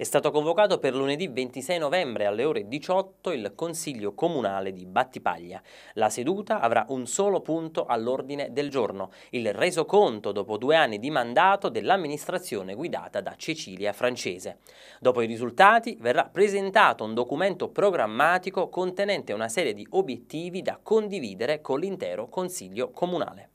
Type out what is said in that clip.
È stato convocato per lunedì 26 novembre alle ore 18 il Consiglio Comunale di Battipaglia. La seduta avrà un solo punto all'ordine del giorno, il resoconto dopo due anni di mandato dell'amministrazione guidata da Cecilia Francese. Dopo i risultati verrà presentato un documento programmatico contenente una serie di obiettivi da condividere con l'intero Consiglio Comunale.